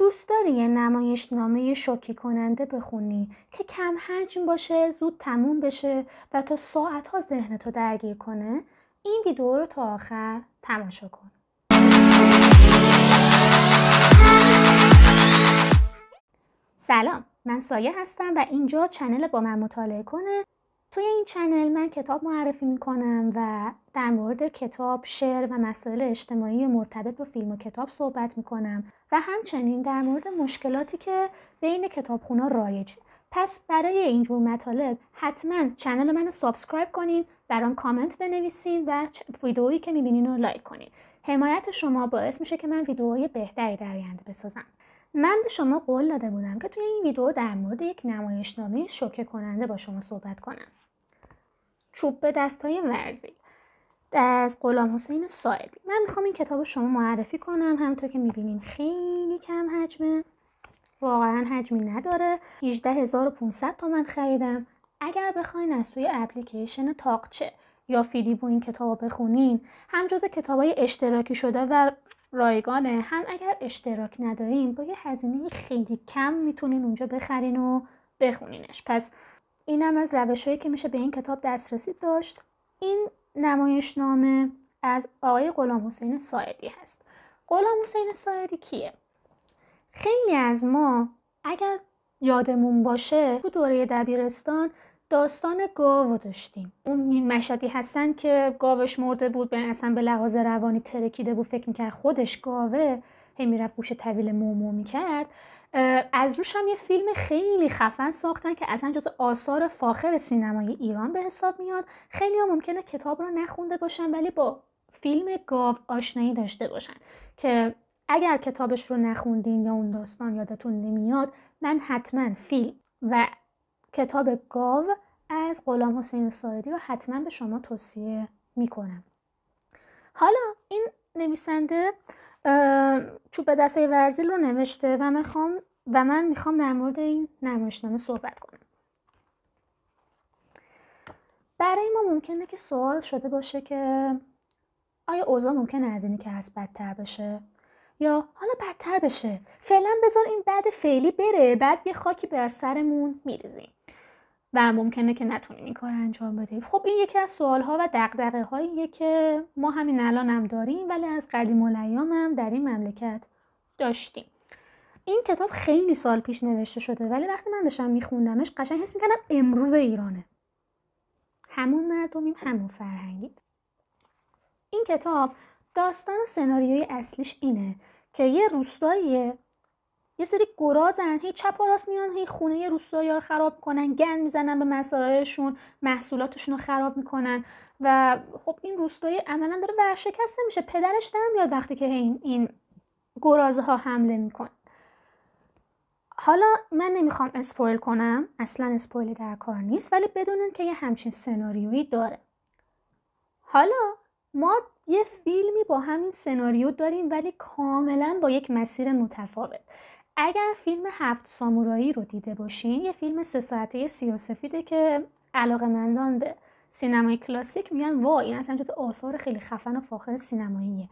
دوست داری یه نمایش نامه شوکی کننده بخونی که کم حجم باشه زود تموم بشه و تا ساعتها ذهنتو درگیر کنه این ویدیو رو تا آخر تماشا کن سلام من سایه هستم و اینجا چنل با من مطالعه کنه توی این چنل من کتاب معرفی میکنم و در مورد کتاب، شعر و مسائل اجتماعی مرتبط با فیلم و کتاب صحبت میکنم و همچنین در مورد مشکلاتی که بین خونا رایجه. پس برای اینجور مطالب حتما چنل من رو سابسکرایب کنین برام کامنت بنویسین و ویدئویی که میبینین رو لایک کنین حمایت شما باعث میشه که من ویدئوهای بهتری در آینده بسازم من به شما قول داده بودم که توی این ویدیو در مورد یک نمایشنامه شوکه کننده با شما صحبت کنم چوب به دستای ورزی از قلام حسین صاحبی من میخوام این کتاب شما معرفی کنم همطور که میبینین خیلی کم حجمه واقعا حجمی نداره 18500 من خریدم اگر بخواین از توی اپلیکیشن تاقچه یا فیلیبو این کتاب بخونین هم جز کتاب های اشتراکی شده و رایگانه هم اگر اشتراک ندارین با یه هزینه خیلی کم میتونین اونجا بخرین و بخونینش پس هم از روش هایی که میشه به این کتاب دسترسی داشت این نمایشنامه از آقای غلام حسین سایدی هست غلام حسین سایدی کیه خیلی از ما اگر یادمون باشه تو دوره دبیرستان داستان گاو داشتیم اون نیم مشدی هستن که گاوش مرده بود به اصلا به لحاظ روانی ترکیده بود فکر میکرد خودش گاوه هی میرفت گوش طویل مومو میکرد از روش هم یه فیلم خیلی خفن ساختن که اصلا جز آثار فاخر سینمای ایران به حساب میاد خیلی ها ممکنه کتاب رو نخونده باشن ولی با فیلم گاو آشنایی داشته باشن که اگر کتابش رو نخوندین یا اون داستان یادتون نمیاد من حتما فیلم و کتاب گاو از غلام حسین سایدی رو حتما به شما توصیه میکنم حالا این نویسنده چوب دست های ورزیل رو نوشته و من, میخوام و من میخوام در مورد این نمایشنامه صحبت کنم برای ما ممکنه که سوال شده باشه که آیا اوضاع ممکنه از اینی که هست بدتر بشه یا حالا بدتر بشه فعلا بذار این بعد فعلی بره بعد یه خاکی بر سرمون میریزیم و ممکنه که نتونیم این کار انجام بدیم خب این یکی از سوال و دقدقه هاییه که ما همین الان هم داریم ولی از قدیم الایامم هم در این مملکت داشتیم این کتاب خیلی سال پیش نوشته شده ولی وقتی من داشتم میخوندمش قشنگ حس میکردم امروز ایرانه همون مردمیم همون فرهنگیم این کتاب داستان سناریوی اصلیش اینه که یه روستاییه یه سری گرازن هی چپ و راست میان هی خونه روستایی رو خراب کنن گن میزنن به مسائلشون محصولاتشون رو خراب میکنن و خب این روستایی عملا داره ورشکست میشه پدرش در میاد وقتی که این این گرازه ها حمله میکن. حالا من نمیخوام اسپویل کنم اصلا اسپویل در کار نیست ولی بدونن که یه همچین سناریویی داره حالا ما یه فیلمی با همین سناریو داریم ولی کاملا با یک مسیر متفاوت اگر فیلم هفت سامورایی رو دیده باشین یه فیلم سه ساعته سیاسفیده که مندان به سینمای کلاسیک میگن وا این اصلا جز آثار خیلی خفن و فاخر سینماییه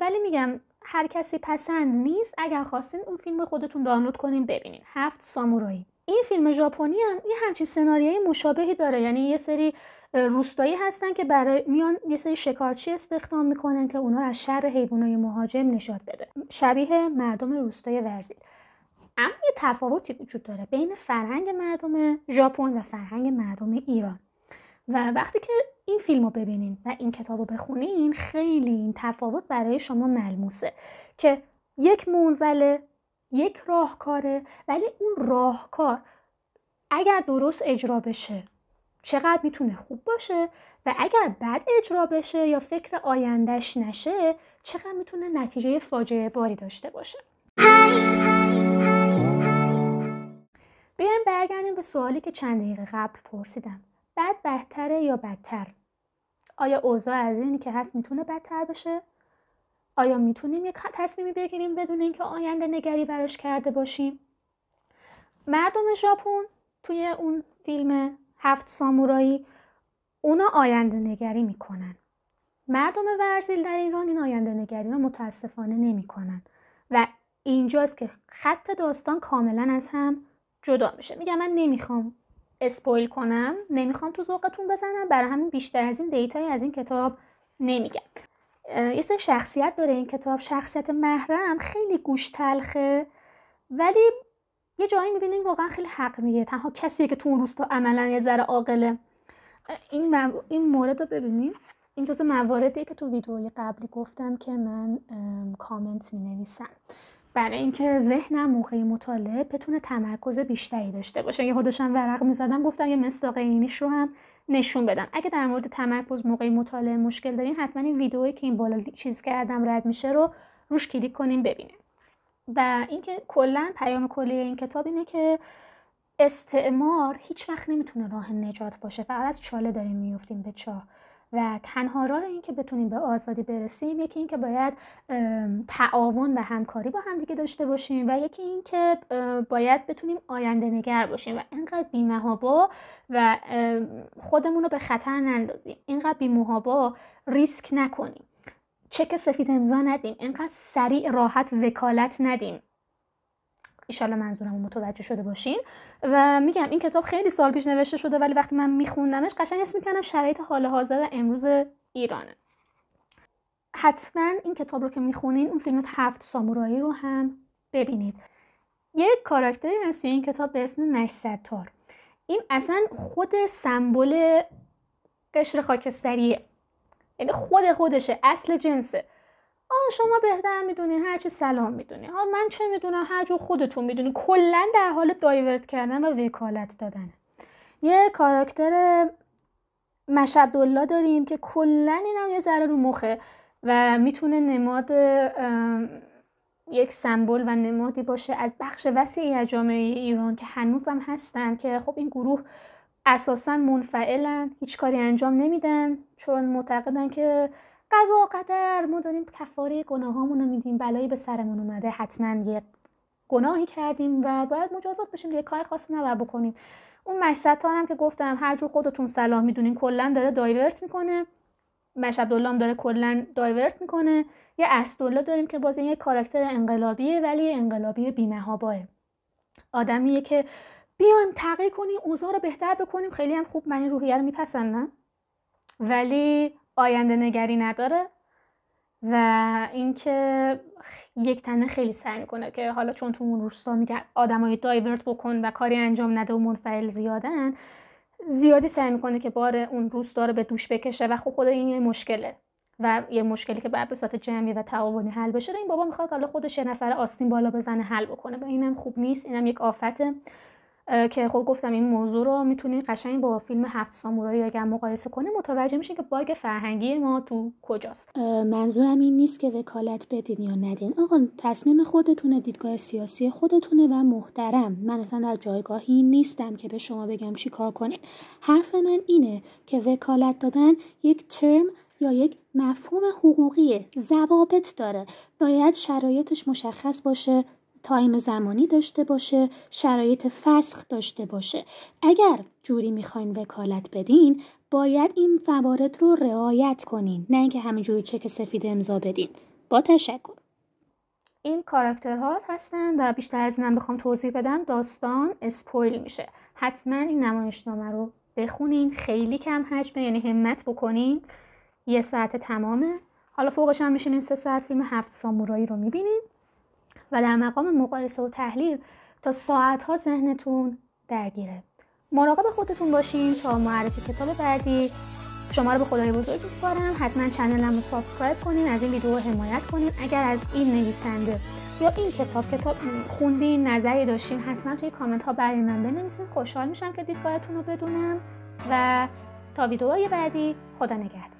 ولی میگم هر کسی پسند نیست اگر خواستین اون فیلم خودتون دانلود کنین ببینین هفت سامورایی این فیلم ژاپنی هم یه همچین سناریوی مشابهی داره یعنی یه سری روستایی هستن که برای میان یه سری شکارچی استخدام میکنن که اونا از شر حیوانای مهاجم نجات بده شبیه مردم روستای ورزیل اما یه تفاوتی وجود داره بین فرهنگ مردم ژاپن و فرهنگ مردم ایران و وقتی که این فیلم رو ببینین و این کتاب رو بخونین خیلی این تفاوت برای شما ملموسه که یک منزله یک راهکاره ولی اون راهکار اگر درست اجرا بشه چقدر میتونه خوب باشه و اگر بد اجرا بشه یا فکر آیندهش نشه چقدر میتونه نتیجه فاجعه باری داشته باشه بیایم برگردیم به سوالی که چند دقیقه قبل پرسیدم بد بهتره یا بدتر آیا اوضاع از اینی که هست میتونه بدتر بشه آیا میتونیم یک تصمیمی بگیریم بدون اینکه آینده نگری براش کرده باشیم مردم ژاپن توی اون فیلم هفت سامورایی اونا آینده نگری میکنن مردم ورزیل در ایران این آینده نگری رو متاسفانه نمیکنن و اینجاست که خط داستان کاملا از هم جدا میشه میگم من نمیخوام اسپویل کنم نمیخوام تو ذوقتون بزنم برای همین بیشتر از این دیتای از این کتاب نمیگم یه سری شخصیت داره این کتاب شخصیت محرم خیلی گوش تلخه ولی یه جایی میبینیم واقعا خیلی حق میگه تنها کسیه که تو اون روستا عملا یه ذره عاقله این, این مورد رو ببینید این جزء مواردیه که تو ویدئوی قبلی گفتم که من کامنت می برای اینکه ذهنم موقع مطالعه بتونه تمرکز بیشتری داشته باشه یه خودشم ورق میزدم گفتم یه مصداق اینیش رو هم نشون بدم اگه در مورد تمرکز موقع مطالعه مشکل دارین حتما این ویدئویی که این بالا چیز کردم رد میشه رو روش کلیک کنیم ببینیم و اینکه کلا پیام کلی این کتاب اینه که استعمار هیچ وقت نمیتونه راه نجات باشه فقط از چاله داریم میفتیم به چاه و تنها راه این که بتونیم به آزادی برسیم یکی این که باید تعاون و همکاری با همدیگه داشته باشیم و یکی این که باید بتونیم آینده نگر باشیم و اینقدر بیمهابا و خودمون رو به خطر نندازیم اینقدر بیمهابا ریسک نکنیم چک سفید امضا ندیم اینقدر سریع راحت وکالت ندیم ایشالا منظورم متوجه شده باشین و میگم این کتاب خیلی سال پیش نوشته شده ولی وقتی من میخوندمش قشنگ حس میکنم شرایط حال حاضر امروز ایرانه حتما این کتاب رو که میخونین اون فیلم هفت سامورایی رو هم ببینید یک کاراکتری هست این کتاب به اسم مشصد این اصلا خود سمبل قشر خاکستریه یعنی خود خودشه اصل جنسه شما بهتر میدونین هرچی سلام میدونین ها من چه میدونم هر جو خودتون میدونین کلا در حال دایورت کردن و وکالت دادنه یه کاراکتر مش عبدالله داریم که کلا اینم یه ذره رو مخه و میتونه نماد یک سمبل و نمادی باشه از بخش وسیعی از جامعه ایران که هنوزم هستن که خب این گروه اساسا منفعلن هیچ کاری انجام نمیدن چون معتقدن که قضا قدر ما داریم کفاره گناهامون رو میدیم بلایی به سرمون اومده حتما یه گناهی کردیم و باید مجازات بشیم یه کار خاصی نباید بکنیم اون مشهد هم که گفتم هر جور خودتون صلاح میدونین کلا داره دایورت میکنه مشهد هم داره کلا دایورت میکنه یه اسدالله داریم که باز یه کاراکتر انقلابیه ولی انقلابی بیمهاباه آدمیه که بیایم تغییر کنیم اوضاع رو بهتر بکنیم خیلی هم خوب من این روحیه رو ولی آینده نگری نداره و اینکه یک تنه خیلی سعی میکنه که حالا چون تو اون روستا میگن آدمای دایورت بکن و کاری انجام نده و منفعل زیادن زیادی سعی میکنه که بار اون روستا رو به دوش بکشه و خب خود این یه مشکله و یه مشکلی که باید به صورت جمعی و تعاونی حل بشه این بابا میخواد حالا خودش یه نفر آستین بالا بزنه حل بکنه و اینم خوب نیست اینم یک آفته که خب گفتم این موضوع رو میتونین قشنگ با فیلم هفت سامورایی اگر مقایسه کنه متوجه میشین که باگ فرهنگی ما تو کجاست منظورم این نیست که وکالت بدین یا ندین آقا تصمیم خودتونه دیدگاه سیاسی خودتونه و محترم من اصلا در جایگاهی نیستم که به شما بگم چی کار کنید حرف من اینه که وکالت دادن یک ترم یا یک مفهوم حقوقیه ضوابط داره باید شرایطش مشخص باشه تایم زمانی داشته باشه شرایط فسخ داشته باشه اگر جوری میخواین وکالت بدین باید این فوارد رو رعایت کنین نه اینکه همینجوری چک سفید امضا بدین با تشکر این کاراکترها هستن و بیشتر از اینم بخوام توضیح بدم داستان اسپویل میشه حتما این نمایشنامه رو بخونین خیلی کم حجمه یعنی همت بکنین یه ساعت تمامه حالا فوقش هم میشین سه ساعت فیلم هفت سامورایی رو میبینین و در مقام مقایسه و تحلیل تا ساعتها ذهنتون درگیره مراقب خودتون باشین تا معرفی کتاب بعدی شما رو به خدای بزرگ میسپارم حتما چنلم رو سابسکرایب کنین از این ویدیو حمایت کنین اگر از این نویسنده یا این کتاب کتاب خوندین نظری داشتین حتما توی کامنت ها برای من بنویسین خوشحال میشم که دیدگاهتون رو بدونم و تا ویدیوهای بعدی خدا نگهدار